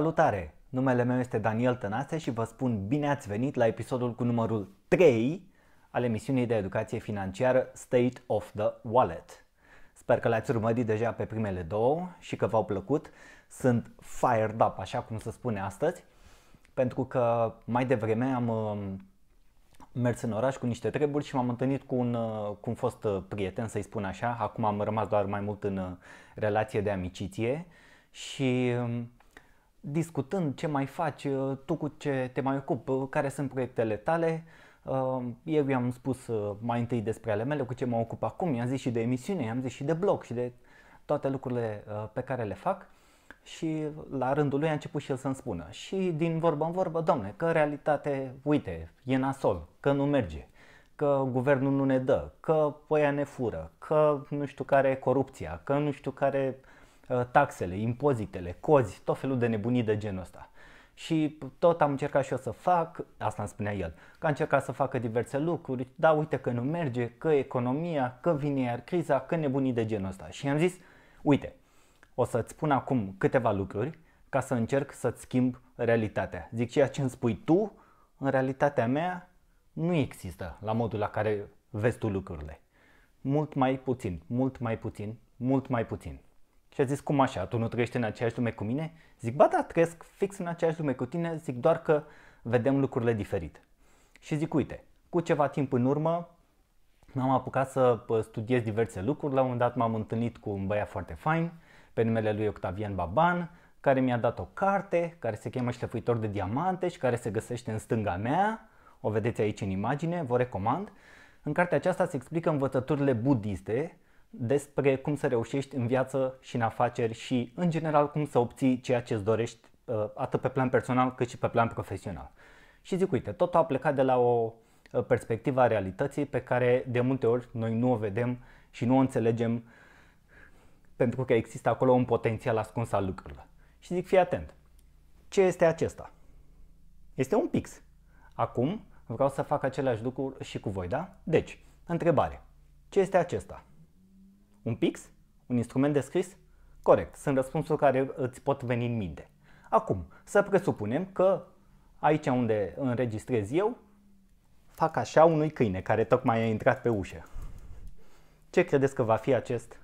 Salutare! Numele meu este Daniel Tănase și vă spun bine ați venit la episodul cu numărul 3 al emisiunii de educație financiară State of the Wallet. Sper că le-ați urmărit deja pe primele două și că v-au plăcut. Sunt fired up, așa cum se spune astăzi, pentru că mai devreme am um, mers în oraș cu niște treburi și m-am întâlnit cu un, uh, cu un fost uh, prieten, să-i spun așa. Acum am rămas doar mai mult în uh, relație de amiciție și um, discutând ce mai faci, uh, tu cu ce te mai ocupi, uh, care sunt proiectele tale. Uh, eu i-am spus mai întâi despre ale mele, cu ce mă ocup acum, i-am zis și de emisiune, i-am zis și de blog și de toate lucrurile pe care le fac și la rândul lui a început și el să-mi spună și din vorbă în vorbă, domne, că realitate, uite, e nasol, că nu merge, că guvernul nu ne dă, că păia ne fură, că nu știu care e corupția, că nu știu care uh, Uh, taxele, impozitele, cozi, tot felul de nebunii de genul ăsta. Și tot am încercat și eu să fac, asta îmi spunea el, că am încercat să facă diverse lucruri, dar uite că nu merge, că economia, că vine iar criza, că nebunii de genul ăsta. Și am zis, uite, o să-ți spun acum câteva lucruri ca să încerc să-ți schimb realitatea. Zic, ceea ce îmi spui tu, în realitatea mea, nu există la modul la care vezi tu lucrurile. Mult mai puțin, mult mai puțin, mult mai puțin. Și a zis, cum așa, tu nu trăiești în aceeași lume cu mine? Zic, ba da, trăiesc fix în aceeași lume cu tine, zic doar că vedem lucrurile diferit. Și zic, uite, cu ceva timp în urmă m-am apucat să studiez diverse lucruri, la un moment dat m-am întâlnit cu un băiat foarte fain, pe numele lui Octavian Baban, care mi-a dat o carte care se cheamă Șlefuitor de diamante și care se găsește în stânga mea, o vedeți aici în imagine, vă recomand. În cartea aceasta se explică învățăturile budiste despre cum să reușești în viață și în afaceri și, în general, cum să obții ceea ce îți dorești, uh, atât pe plan personal cât și pe plan profesional. Și zic, uite, totul a plecat de la o uh, perspectivă a realității pe care de multe ori noi nu o vedem și nu o înțelegem pentru că există acolo un potențial ascuns al lucrurilor. Și zic, fii atent. Ce este acesta? Este un pix. Acum vreau să fac același lucru și cu voi, da? Deci, întrebare. Ce este acesta? Un pix? Un instrument de scris? Corect, sunt răspunsuri care îți pot veni în minte. Acum, să presupunem că aici unde înregistrez eu, fac așa unui câine care tocmai a intrat pe ușă. Ce credeți că va fi acest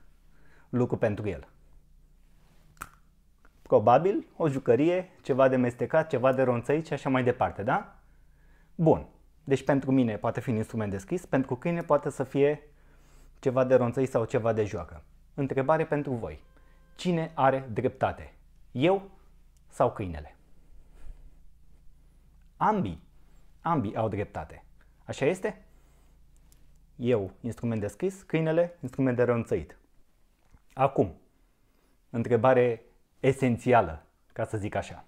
lucru pentru el? Probabil o jucărie, ceva de mestecat, ceva de ronțăi și așa mai departe, da? Bun. Deci pentru mine poate fi un instrument de scris, pentru câine poate să fie ceva de ronțăi sau ceva de joacă. Întrebare pentru voi. Cine are dreptate? Eu sau câinele? Ambii. Ambii au dreptate. Așa este? Eu, instrument de scris, câinele, instrument de ronțăit. Acum, întrebare esențială, ca să zic așa.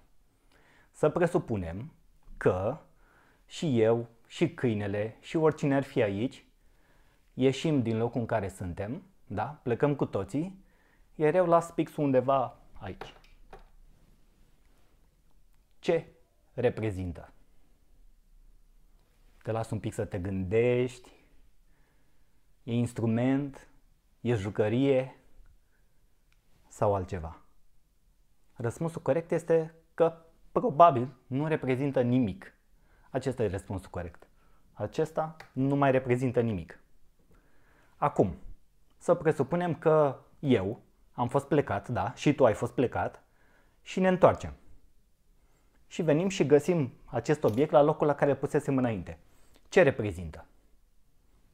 Să presupunem că și eu, și câinele, și oricine ar fi aici, ieșim din locul în care suntem, da? plecăm cu toții, iar eu las pixul undeva aici. Ce reprezintă? Te las un pic să te gândești, e instrument, e jucărie sau altceva? Răspunsul corect este că probabil nu reprezintă nimic. Acesta e răspunsul corect. Acesta nu mai reprezintă nimic. Acum, să presupunem că eu am fost plecat, da, și tu ai fost plecat și ne întoarcem. Și venim și găsim acest obiect la locul la care pusesem înainte. Ce reprezintă?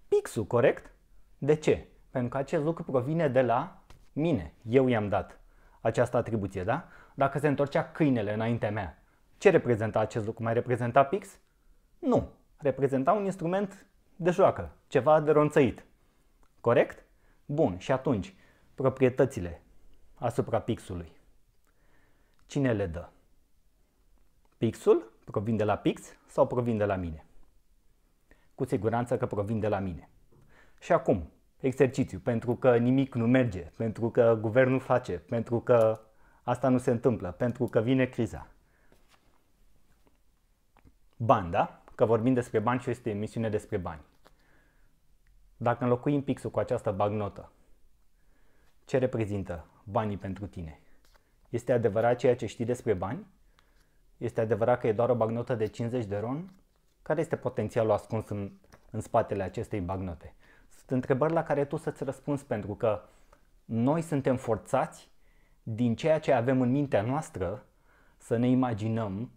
Pixul, corect? De ce? Pentru că acest lucru provine de la mine. Eu i-am dat această atribuție, da? Dacă se întorcea câinele înaintea mea, ce reprezenta acest lucru? Mai reprezenta pix? Nu. Reprezenta un instrument de joacă, ceva de ronțăit. Corect? Bun, și atunci, proprietățile asupra pixului. Cine le dă? Pixul provin de la pix sau provin de la mine? Cu siguranță că provin de la mine. Și acum, exercițiu, pentru că nimic nu merge, pentru că guvernul face, pentru că asta nu se întâmplă, pentru că vine criza. Banda, Că vorbim despre bani și este emisiune despre bani. Dacă înlocuim pixul cu această bagnotă, ce reprezintă banii pentru tine? Este adevărat ceea ce știi despre bani? Este adevărat că e doar o bagnotă de 50 de ron? Care este potențialul ascuns în, în spatele acestei bagnote? Sunt întrebări la care tu să-ți răspunzi pentru că noi suntem forțați din ceea ce avem în mintea noastră să ne imaginăm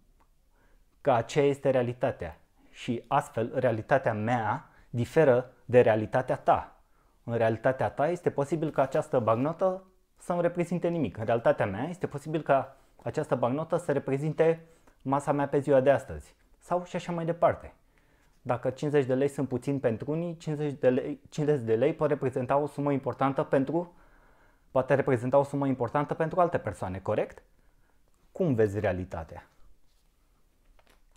că aceea este realitatea și astfel realitatea mea diferă de realitatea ta. În realitatea ta este posibil ca această bagnotă să nu reprezinte nimic. În realitatea mea este posibil ca această bagnotă să reprezinte masa mea pe ziua de astăzi. Sau și așa mai departe. Dacă 50 de lei sunt puțin pentru unii, 50 de lei, 50 de lei pot reprezenta o sumă importantă pentru poate reprezenta o sumă importantă pentru alte persoane, corect? Cum vezi realitatea?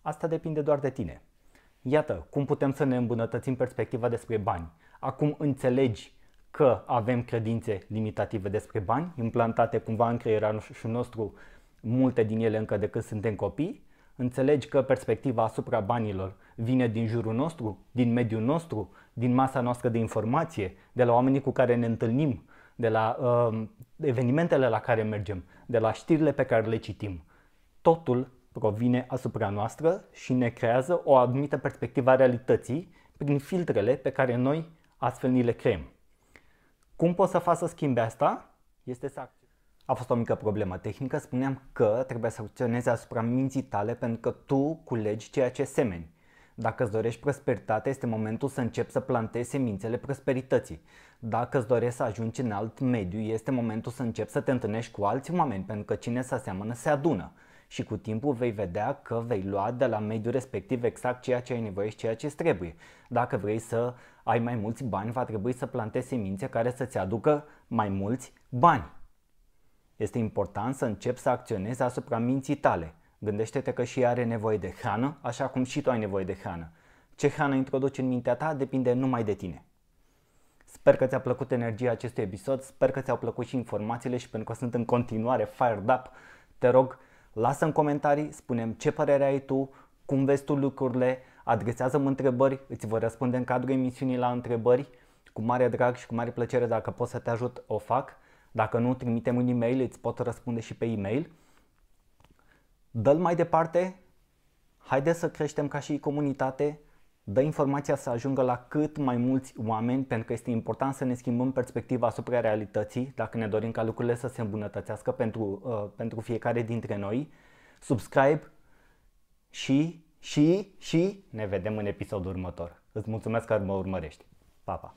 Asta depinde doar de tine. Iată cum putem să ne îmbunătățim perspectiva despre bani. Acum înțelegi că avem credințe limitative despre bani, implantate cumva în creierul nostru, multe din ele încă de când suntem copii, înțelegi că perspectiva asupra banilor vine din jurul nostru, din mediul nostru, din masa noastră de informație, de la oamenii cu care ne întâlnim, de la uh, evenimentele la care mergem, de la știrile pe care le citim. Totul provine asupra noastră și ne creează o anumită perspectivă a realității prin filtrele pe care noi astfel ni le creăm. Cum poți să faci să schimbi asta? Este să a fost o mică problemă tehnică, spuneam că trebuie să acționezi asupra minții tale pentru că tu culegi ceea ce semeni. Dacă îți dorești prosperitate, este momentul să începi să plantezi semințele prosperității. Dacă îți dorești să ajungi în alt mediu, este momentul să începi să te întâlnești cu alți oameni, pentru că cine se aseamănă se adună și cu timpul vei vedea că vei lua de la mediul respectiv exact ceea ce ai nevoie și ceea ce îți trebuie. Dacă vrei să ai mai mulți bani, va trebui să plantezi semințe care să-ți aducă mai mulți bani. Este important să începi să acționezi asupra minții tale. Gândește-te că și ea are nevoie de hrană, așa cum și tu ai nevoie de hrană. Ce hrană introduci în mintea ta depinde numai de tine. Sper că ți-a plăcut energia acestui episod, sper că ți-au plăcut și informațiile și pentru că sunt în continuare fired up, te rog Lasă în comentarii, spunem ce părere ai tu, cum vezi tu lucrurile, adresează-mi întrebări, îți voi răspunde în cadrul emisiunii la întrebări. Cu mare drag și cu mare plăcere, dacă pot să te ajut, o fac. Dacă nu, trimitem un e-mail, îți pot răspunde și pe e-mail. Dă-l mai departe, haide să creștem ca și comunitate, dă informația să ajungă la cât mai mulți oameni pentru că este important să ne schimbăm perspectiva asupra realității dacă ne dorim ca lucrurile să se îmbunătățească pentru, uh, pentru fiecare dintre noi. Subscribe și, și, și ne vedem în episodul următor. Îți mulțumesc că mă urmărești. Pa, pa!